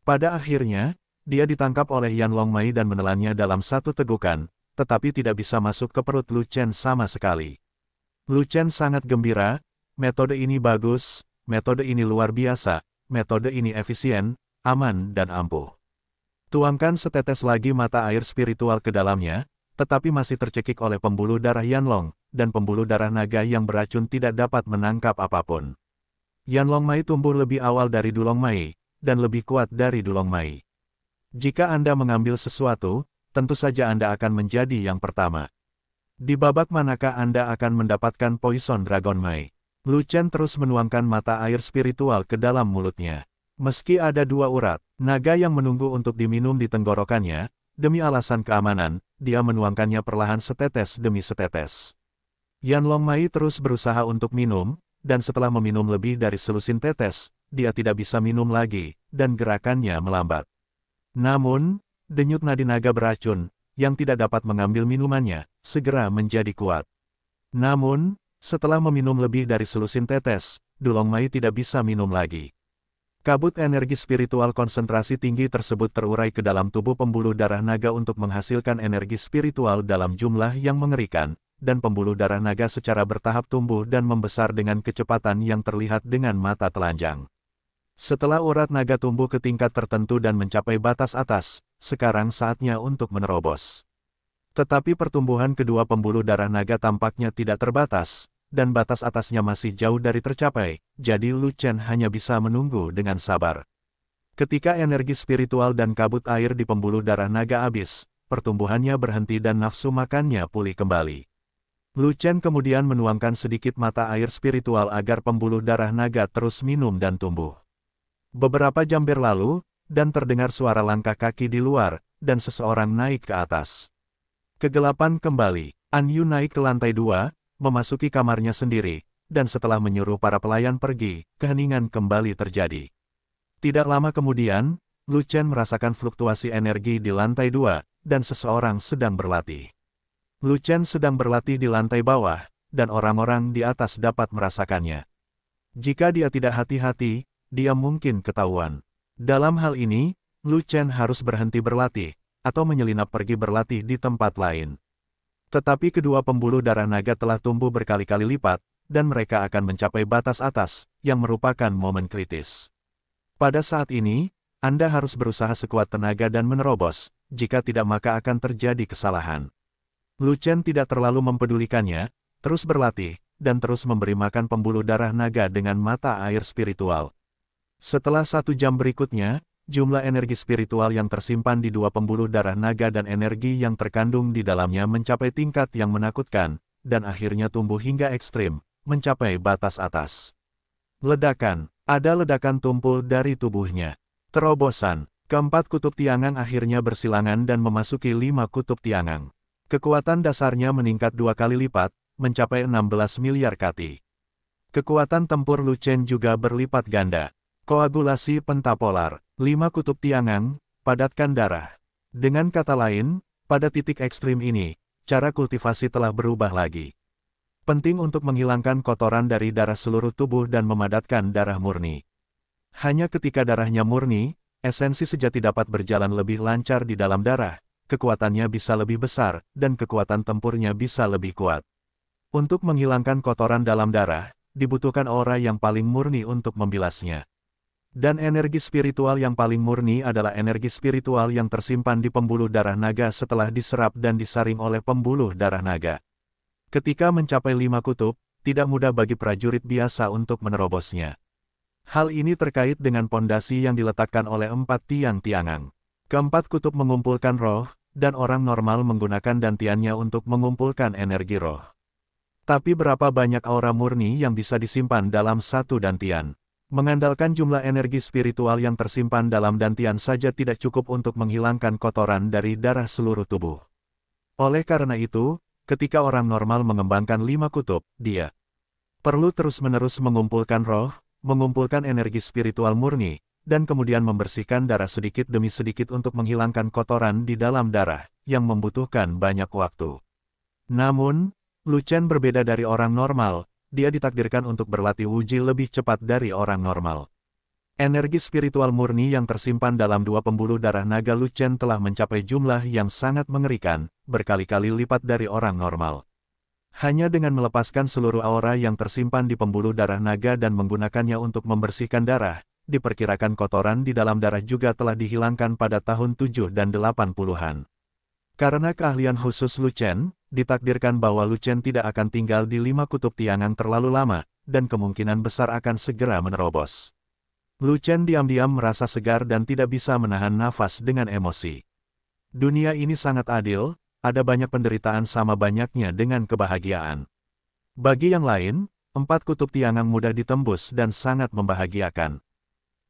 Pada akhirnya, dia ditangkap oleh Yan Longmai dan menelannya dalam satu tegukan, tetapi tidak bisa masuk ke perut Lu Chen sama sekali. Lu Chen sangat gembira, metode ini bagus, metode ini luar biasa, metode ini efisien, aman dan ampuh. Tuangkan setetes lagi mata air spiritual ke dalamnya, tetapi masih tercekik oleh pembuluh darah Yanlong, dan pembuluh darah naga yang beracun tidak dapat menangkap apapun. Yanlong Mai tumbuh lebih awal dari Dulong Mai, dan lebih kuat dari Dulong Mai. Jika Anda mengambil sesuatu, tentu saja Anda akan menjadi yang pertama. Di babak manakah Anda akan mendapatkan Poison Dragon Mai? Chen terus menuangkan mata air spiritual ke dalam mulutnya. Meski ada dua urat, naga yang menunggu untuk diminum di tenggorokannya, demi alasan keamanan, dia menuangkannya perlahan setetes demi setetes. Yan Long Longmai terus berusaha untuk minum, dan setelah meminum lebih dari selusin tetes, dia tidak bisa minum lagi, dan gerakannya melambat. Namun, Denyut nadi naga beracun, yang tidak dapat mengambil minumannya, segera menjadi kuat. Namun, setelah meminum lebih dari selusin tetes, Dulong Mai tidak bisa minum lagi. Kabut energi spiritual konsentrasi tinggi tersebut terurai ke dalam tubuh pembuluh darah naga untuk menghasilkan energi spiritual dalam jumlah yang mengerikan, dan pembuluh darah naga secara bertahap tumbuh dan membesar dengan kecepatan yang terlihat dengan mata telanjang. Setelah urat naga tumbuh ke tingkat tertentu dan mencapai batas atas, sekarang saatnya untuk menerobos. Tetapi pertumbuhan kedua pembuluh darah naga tampaknya tidak terbatas, dan batas atasnya masih jauh dari tercapai, jadi Lu Chen hanya bisa menunggu dengan sabar. Ketika energi spiritual dan kabut air di pembuluh darah naga habis, pertumbuhannya berhenti dan nafsu makannya pulih kembali. Lu Chen kemudian menuangkan sedikit mata air spiritual agar pembuluh darah naga terus minum dan tumbuh. Beberapa jam berlalu, dan terdengar suara langkah kaki di luar, dan seseorang naik ke atas. Kegelapan kembali, An Yu naik ke lantai dua, memasuki kamarnya sendiri, dan setelah menyuruh para pelayan pergi, keheningan kembali terjadi. Tidak lama kemudian, Lu Chen merasakan fluktuasi energi di lantai dua, dan seseorang sedang berlatih. Lu Chen sedang berlatih di lantai bawah, dan orang-orang di atas dapat merasakannya. Jika dia tidak hati-hati, dia mungkin ketahuan. Dalam hal ini, Lu Chen harus berhenti berlatih, atau menyelinap pergi berlatih di tempat lain. Tetapi kedua pembuluh darah naga telah tumbuh berkali-kali lipat, dan mereka akan mencapai batas atas, yang merupakan momen kritis. Pada saat ini, Anda harus berusaha sekuat tenaga dan menerobos, jika tidak maka akan terjadi kesalahan. Lu Chen tidak terlalu mempedulikannya, terus berlatih, dan terus memberi makan pembuluh darah naga dengan mata air spiritual, setelah satu jam berikutnya, jumlah energi spiritual yang tersimpan di dua pembuluh darah naga dan energi yang terkandung di dalamnya mencapai tingkat yang menakutkan, dan akhirnya tumbuh hingga ekstrim, mencapai batas atas. Ledakan, ada ledakan tumpul dari tubuhnya. Terobosan, keempat kutub tiangang akhirnya bersilangan dan memasuki lima kutub tiangang. Kekuatan dasarnya meningkat dua kali lipat, mencapai 16 miliar kati. Kekuatan tempur Lu Chen juga berlipat ganda. Koagulasi pentapolar, 5 kutub tiangan, padatkan darah. Dengan kata lain, pada titik ekstrim ini, cara kultivasi telah berubah lagi. Penting untuk menghilangkan kotoran dari darah seluruh tubuh dan memadatkan darah murni. Hanya ketika darahnya murni, esensi sejati dapat berjalan lebih lancar di dalam darah, kekuatannya bisa lebih besar, dan kekuatan tempurnya bisa lebih kuat. Untuk menghilangkan kotoran dalam darah, dibutuhkan aura yang paling murni untuk membilasnya. Dan energi spiritual yang paling murni adalah energi spiritual yang tersimpan di pembuluh darah naga setelah diserap dan disaring oleh pembuluh darah naga. Ketika mencapai lima kutub, tidak mudah bagi prajurit biasa untuk menerobosnya. Hal ini terkait dengan pondasi yang diletakkan oleh empat tiang tiangang. Keempat kutub mengumpulkan roh, dan orang normal menggunakan dantiannya untuk mengumpulkan energi roh. Tapi berapa banyak aura murni yang bisa disimpan dalam satu dantian? Mengandalkan jumlah energi spiritual yang tersimpan dalam dantian saja tidak cukup untuk menghilangkan kotoran dari darah seluruh tubuh. Oleh karena itu, ketika orang normal mengembangkan lima kutub, dia perlu terus-menerus mengumpulkan roh, mengumpulkan energi spiritual murni, dan kemudian membersihkan darah sedikit demi sedikit untuk menghilangkan kotoran di dalam darah, yang membutuhkan banyak waktu. Namun, Lucian berbeda dari orang normal, dia ditakdirkan untuk berlatih Wuji lebih cepat dari orang normal. Energi spiritual murni yang tersimpan dalam dua pembuluh darah naga Lucen telah mencapai jumlah yang sangat mengerikan, berkali-kali lipat dari orang normal. Hanya dengan melepaskan seluruh aura yang tersimpan di pembuluh darah naga dan menggunakannya untuk membersihkan darah, diperkirakan kotoran di dalam darah juga telah dihilangkan pada tahun 7 dan 80-an. Karena keahlian khusus Lucen, ditakdirkan bahwa Lucen tidak akan tinggal di lima kutub Tiangan terlalu lama, dan kemungkinan besar akan segera menerobos. Lucen diam-diam merasa segar dan tidak bisa menahan nafas dengan emosi. Dunia ini sangat adil, ada banyak penderitaan sama banyaknya dengan kebahagiaan. Bagi yang lain, empat kutub tiangan mudah ditembus dan sangat membahagiakan.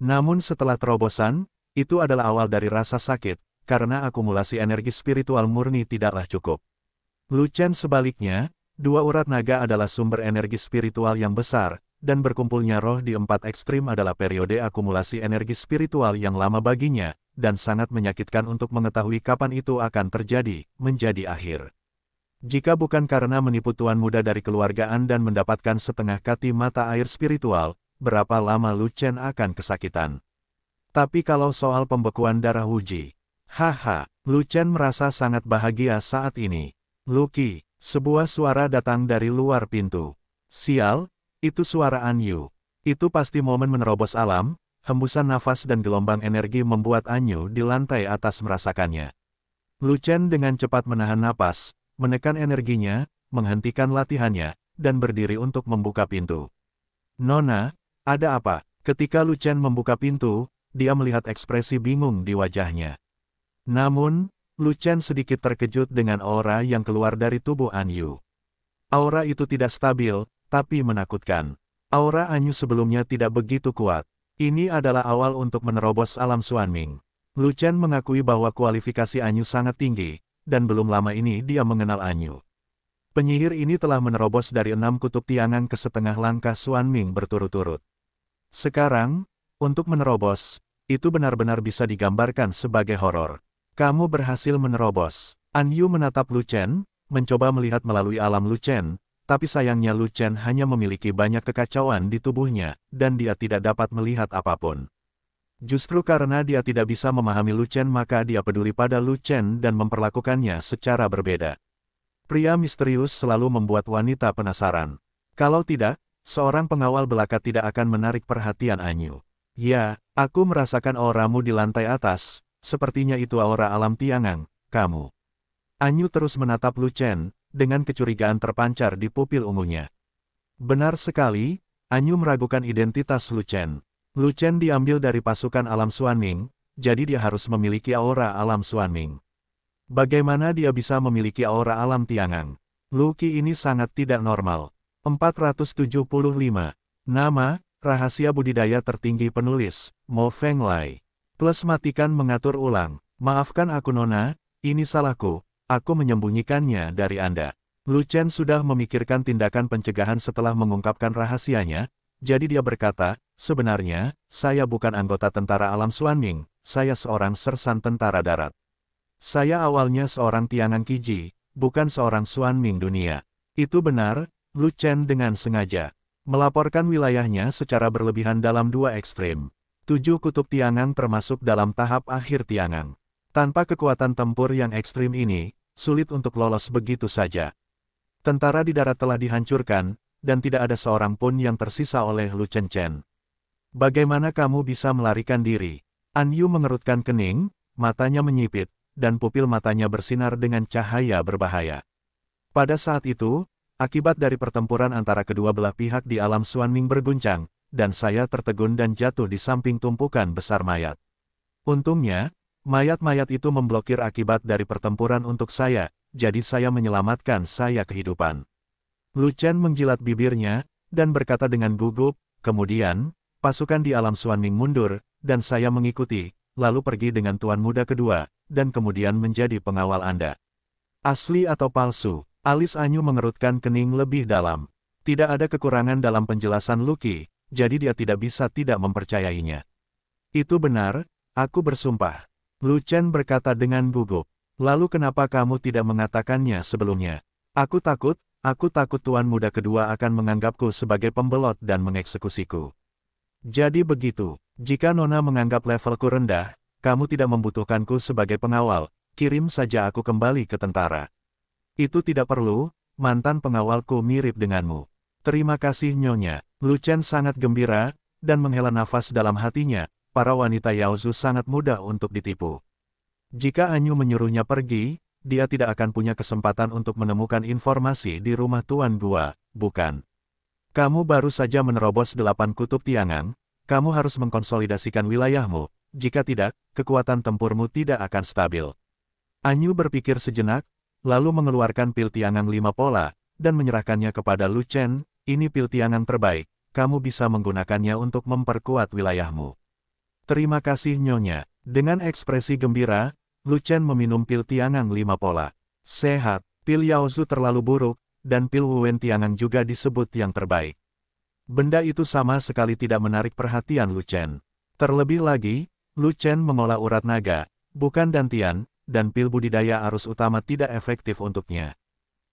Namun setelah terobosan, itu adalah awal dari rasa sakit, karena akumulasi energi spiritual murni tidaklah cukup. Lu Chen sebaliknya, dua urat naga adalah sumber energi spiritual yang besar, dan berkumpulnya roh di empat ekstrim adalah periode akumulasi energi spiritual yang lama baginya, dan sangat menyakitkan untuk mengetahui kapan itu akan terjadi, menjadi akhir. Jika bukan karena menipu tuan muda dari keluargaan dan mendapatkan setengah kati mata air spiritual, berapa lama Lu Chen akan kesakitan. Tapi kalau soal pembekuan darah Wuji, haha, Lu Chen merasa sangat bahagia saat ini. Luki, sebuah suara datang dari luar pintu. Sial, itu suara Anyu. Itu pasti momen menerobos alam, hembusan nafas dan gelombang energi membuat Anyu di lantai atas merasakannya. Luchen dengan cepat menahan napas, menekan energinya, menghentikan latihannya, dan berdiri untuk membuka pintu. Nona, ada apa? Ketika Luchen membuka pintu, dia melihat ekspresi bingung di wajahnya. Namun, Lucian sedikit terkejut dengan aura yang keluar dari tubuh Anyu. Aura itu tidak stabil, tapi menakutkan. Aura Anyu sebelumnya tidak begitu kuat. Ini adalah awal untuk menerobos alam Suan Suanming. Lucian mengakui bahwa kualifikasi Anyu sangat tinggi, dan belum lama ini dia mengenal Anyu. Penyihir ini telah menerobos dari enam kutub tiangan ke setengah langkah Suan Ming berturut-turut. Sekarang, untuk menerobos, itu benar-benar bisa digambarkan sebagai horor. Kamu berhasil menerobos. An Yu menatap Lu Chen, mencoba melihat melalui alam Lu Chen, tapi sayangnya Lu Chen hanya memiliki banyak kekacauan di tubuhnya, dan dia tidak dapat melihat apapun. Justru karena dia tidak bisa memahami Lu Chen maka dia peduli pada Lu Chen dan memperlakukannya secara berbeda. Pria misterius selalu membuat wanita penasaran. Kalau tidak, seorang pengawal belaka tidak akan menarik perhatian Anyu. Ya, aku merasakan auramu di lantai atas, Sepertinya itu aura alam Tiangang, kamu. Anyu terus menatap Lu Chen, dengan kecurigaan terpancar di pupil ungunya. Benar sekali, Anyu meragukan identitas Lu Chen. Lu Chen diambil dari pasukan alam Suaning, jadi dia harus memiliki aura alam Suaning. Bagaimana dia bisa memiliki aura alam Tiangang? Lu Qi ini sangat tidak normal. 475. Nama, rahasia budidaya tertinggi penulis, Mo Feng Lai. Plus matikan mengatur ulang, maafkan aku Nona, ini salahku, aku menyembunyikannya dari Anda. Lu Chen sudah memikirkan tindakan pencegahan setelah mengungkapkan rahasianya, jadi dia berkata, sebenarnya, saya bukan anggota tentara alam Suanming, saya seorang sersan tentara darat. Saya awalnya seorang Tiangan Kiji, bukan seorang Suanming dunia. Itu benar, Lu Chen dengan sengaja melaporkan wilayahnya secara berlebihan dalam dua ekstrem. Tujuh kutub Tiangan termasuk dalam tahap akhir Tiangan. Tanpa kekuatan tempur yang ekstrim ini, sulit untuk lolos begitu saja. Tentara di darat telah dihancurkan, dan tidak ada seorang pun yang tersisa oleh Lu Chen Chen. Bagaimana kamu bisa melarikan diri? An Yu mengerutkan kening, matanya menyipit, dan pupil matanya bersinar dengan cahaya berbahaya. Pada saat itu, akibat dari pertempuran antara kedua belah pihak di alam Ming berguncang, dan saya tertegun dan jatuh di samping tumpukan besar mayat. Untungnya, mayat-mayat itu memblokir akibat dari pertempuran untuk saya, jadi saya menyelamatkan saya kehidupan. Lu Chen menjilat bibirnya, dan berkata dengan gugup, kemudian, pasukan di alam Suan Ming mundur, dan saya mengikuti, lalu pergi dengan tuan muda kedua, dan kemudian menjadi pengawal Anda. Asli atau palsu, alis Anyu mengerutkan kening lebih dalam. Tidak ada kekurangan dalam penjelasan Luki, jadi dia tidak bisa tidak mempercayainya. Itu benar, aku bersumpah. Lu Chen berkata dengan gugup. Lalu kenapa kamu tidak mengatakannya sebelumnya? Aku takut, aku takut tuan muda kedua akan menganggapku sebagai pembelot dan mengeksekusiku. Jadi begitu, jika Nona menganggap levelku rendah, kamu tidak membutuhkanku sebagai pengawal, kirim saja aku kembali ke tentara. Itu tidak perlu, mantan pengawalku mirip denganmu. Terima kasih Nyonya. Lucen sangat gembira, dan menghela nafas dalam hatinya, para wanita Yaozu sangat mudah untuk ditipu. Jika Anyu menyuruhnya pergi, dia tidak akan punya kesempatan untuk menemukan informasi di rumah Tuan Gua, bukan? Kamu baru saja menerobos delapan kutub tiangan, kamu harus mengkonsolidasikan wilayahmu, jika tidak, kekuatan tempurmu tidak akan stabil. Anyu berpikir sejenak, lalu mengeluarkan pil tiangan lima pola, dan menyerahkannya kepada Lu Chen, ini pil tiangan terbaik, kamu bisa menggunakannya untuk memperkuat wilayahmu. Terima kasih Nyonya. Dengan ekspresi gembira, Luchen meminum pil tiangang lima pola. Sehat, pil Yaozu terlalu buruk, dan pil Wuen tiangang juga disebut yang terbaik. Benda itu sama sekali tidak menarik perhatian Luchen. Terlebih lagi, Luchen mengolah urat naga, bukan dantian, dan pil budidaya arus utama tidak efektif untuknya.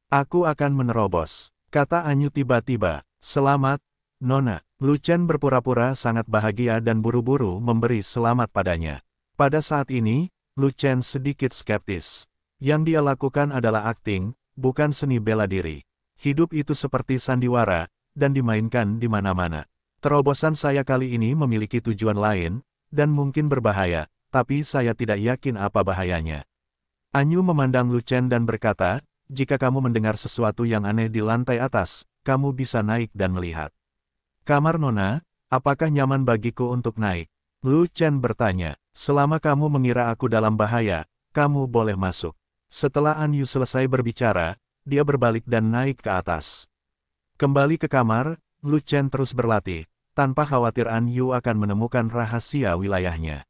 Aku akan menerobos. Kata Anyu tiba-tiba, selamat, Nona. Lucen berpura-pura sangat bahagia dan buru-buru memberi selamat padanya. Pada saat ini, Lucen sedikit skeptis. Yang dia lakukan adalah akting, bukan seni bela diri. Hidup itu seperti sandiwara, dan dimainkan di mana-mana. Terobosan saya kali ini memiliki tujuan lain, dan mungkin berbahaya, tapi saya tidak yakin apa bahayanya. Anyu memandang Lucen dan berkata, jika kamu mendengar sesuatu yang aneh di lantai atas, kamu bisa naik dan melihat. Kamar Nona, apakah nyaman bagiku untuk naik? Lu Chen bertanya, selama kamu mengira aku dalam bahaya, kamu boleh masuk. Setelah An Yu selesai berbicara, dia berbalik dan naik ke atas. Kembali ke kamar, Lu Chen terus berlatih, tanpa khawatir An Yu akan menemukan rahasia wilayahnya.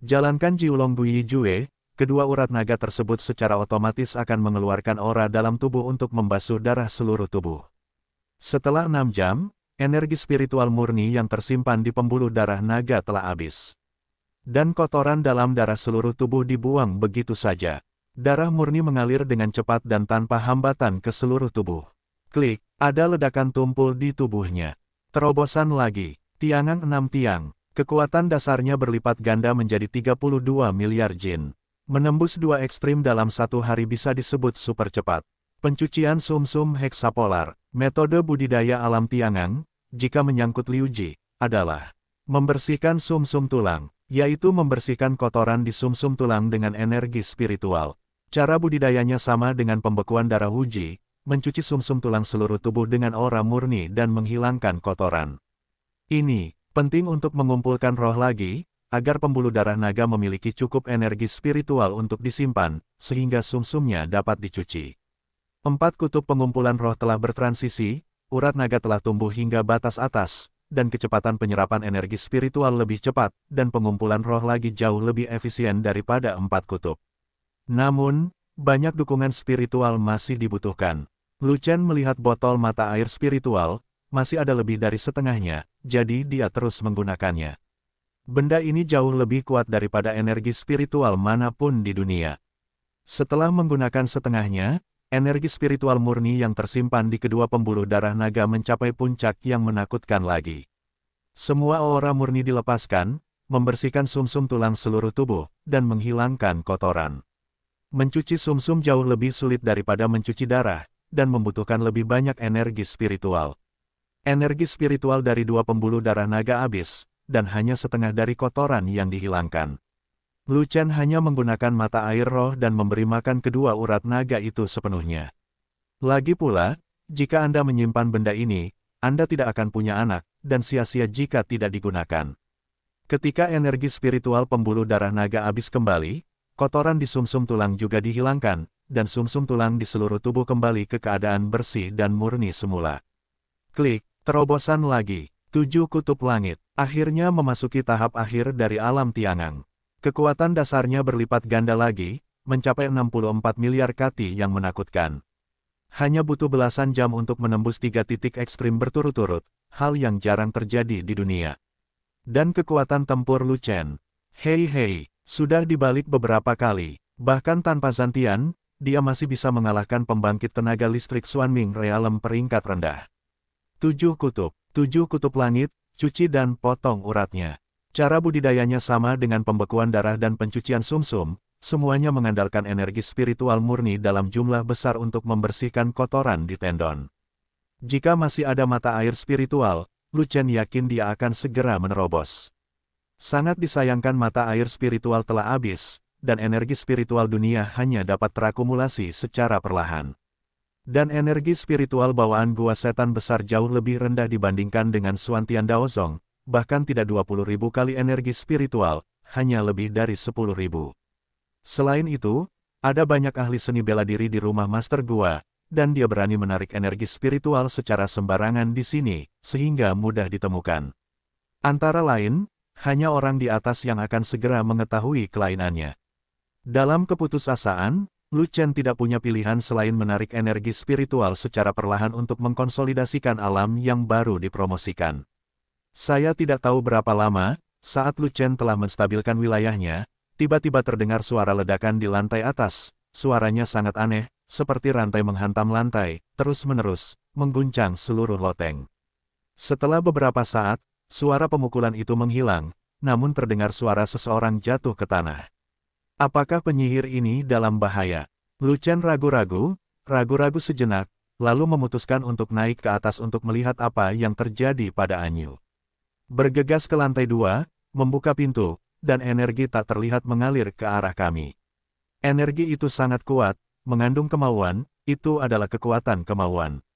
Jalankan Jiulong Bui Jue, kedua urat naga tersebut secara otomatis akan mengeluarkan aura dalam tubuh untuk membasuh darah seluruh tubuh. Setelah enam jam, energi spiritual murni yang tersimpan di pembuluh darah naga telah habis. Dan kotoran dalam darah seluruh tubuh dibuang begitu saja. Darah murni mengalir dengan cepat dan tanpa hambatan ke seluruh tubuh. Klik, ada ledakan tumpul di tubuhnya. Terobosan lagi, tiangan enam tiang, kekuatan dasarnya berlipat ganda menjadi 32 miliar jin. Menembus dua ekstrim dalam satu hari bisa disebut super cepat. Pencucian sumsum -sum heksapolar, metode budidaya alam Tiangang, jika menyangkut liuji, adalah membersihkan sumsum -sum tulang, yaitu membersihkan kotoran di sumsum -sum tulang dengan energi spiritual. Cara budidayanya sama dengan pembekuan darah uji, mencuci sumsum tulang seluruh tubuh dengan aura murni dan menghilangkan kotoran. Ini penting untuk mengumpulkan roh lagi, agar pembuluh darah naga memiliki cukup energi spiritual untuk disimpan, sehingga sumsumnya dapat dicuci. Empat kutub pengumpulan roh telah bertransisi, urat naga telah tumbuh hingga batas atas, dan kecepatan penyerapan energi spiritual lebih cepat, dan pengumpulan roh lagi jauh lebih efisien daripada empat kutub. Namun, banyak dukungan spiritual masih dibutuhkan. Lucen melihat botol mata air spiritual, masih ada lebih dari setengahnya, jadi dia terus menggunakannya. Benda ini jauh lebih kuat daripada energi spiritual manapun di dunia. Setelah menggunakan setengahnya, energi spiritual murni yang tersimpan di kedua pembuluh darah naga mencapai puncak yang menakutkan lagi. Semua aura murni dilepaskan, membersihkan sumsum -sum tulang seluruh tubuh, dan menghilangkan kotoran. Mencuci sumsum -sum jauh lebih sulit daripada mencuci darah, dan membutuhkan lebih banyak energi spiritual. Energi spiritual dari dua pembuluh darah naga habis dan hanya setengah dari kotoran yang dihilangkan. Lu Chen hanya menggunakan mata air roh dan memberi makan kedua urat naga itu sepenuhnya. Lagi pula, jika Anda menyimpan benda ini, Anda tidak akan punya anak, dan sia-sia jika tidak digunakan. Ketika energi spiritual pembuluh darah naga habis kembali, kotoran di sumsum -sum tulang juga dihilangkan, dan sumsum -sum tulang di seluruh tubuh kembali ke keadaan bersih dan murni semula. Klik, terobosan lagi. Tujuh kutub langit, akhirnya memasuki tahap akhir dari alam Tiangan. Kekuatan dasarnya berlipat ganda lagi, mencapai 64 miliar kati yang menakutkan. Hanya butuh belasan jam untuk menembus tiga titik ekstrim berturut-turut, hal yang jarang terjadi di dunia. Dan kekuatan tempur Lu Chen. Hei hei, sudah dibalik beberapa kali, bahkan tanpa Zantian, dia masih bisa mengalahkan pembangkit tenaga listrik Xuanming Realem peringkat rendah. Tujuh kutub, Tujuh kutub langit, cuci dan potong uratnya. Cara budidayanya sama dengan pembekuan darah dan pencucian sumsum, -sum, semuanya mengandalkan energi spiritual murni dalam jumlah besar untuk membersihkan kotoran di tendon. Jika masih ada mata air spiritual, Lucen yakin dia akan segera menerobos. Sangat disayangkan mata air spiritual telah habis, dan energi spiritual dunia hanya dapat terakumulasi secara perlahan. Dan energi spiritual bawaan gua setan besar jauh lebih rendah dibandingkan dengan Suantian Tian Daozong, bahkan tidak 20 ribu kali energi spiritual, hanya lebih dari 10 ribu. Selain itu, ada banyak ahli seni bela diri di rumah master gua, dan dia berani menarik energi spiritual secara sembarangan di sini, sehingga mudah ditemukan. Antara lain, hanya orang di atas yang akan segera mengetahui kelainannya. Dalam keputusasaan, Lu Chen tidak punya pilihan selain menarik energi spiritual secara perlahan untuk mengkonsolidasikan alam yang baru dipromosikan. Saya tidak tahu berapa lama, saat Lu Chen telah menstabilkan wilayahnya, tiba-tiba terdengar suara ledakan di lantai atas. Suaranya sangat aneh, seperti rantai menghantam lantai, terus-menerus, mengguncang seluruh loteng. Setelah beberapa saat, suara pemukulan itu menghilang, namun terdengar suara seseorang jatuh ke tanah. Apakah penyihir ini dalam bahaya? Chen ragu-ragu, ragu-ragu sejenak, lalu memutuskan untuk naik ke atas untuk melihat apa yang terjadi pada Anyu. Bergegas ke lantai dua, membuka pintu, dan energi tak terlihat mengalir ke arah kami. Energi itu sangat kuat, mengandung kemauan, itu adalah kekuatan kemauan.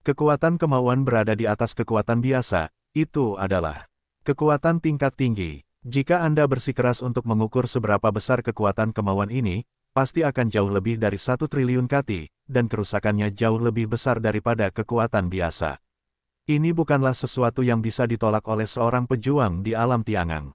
Kekuatan kemauan berada di atas kekuatan biasa, itu adalah kekuatan tingkat tinggi. Jika Anda bersikeras untuk mengukur seberapa besar kekuatan kemauan ini, pasti akan jauh lebih dari satu triliun kati, dan kerusakannya jauh lebih besar daripada kekuatan biasa. Ini bukanlah sesuatu yang bisa ditolak oleh seorang pejuang di alam tiangang.